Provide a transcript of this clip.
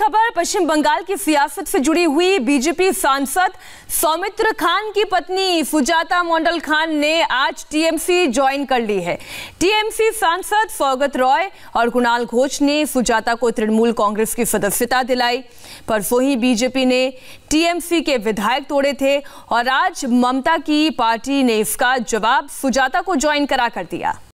बड़ी खबर पश्चिम बंगाल की सियासत से जुड़ी हुई बीजेपी सांसद सौमित्र खान की पत्नी सुजाता मंडल खान ने आज टीएमसी ज्वाइन कर ली है टीएमसी सांसद सौगत रॉय और कुणाल घोष ने सुजाता को तृणमूल कांग्रेस की सदस्यता दिलाई परसों ही बीजेपी ने टीएमसी के विधायक तोड़े थे और आज ममता की पार्टी ने इसका जवाब सुजाता को ज्वाइन करा कर दिया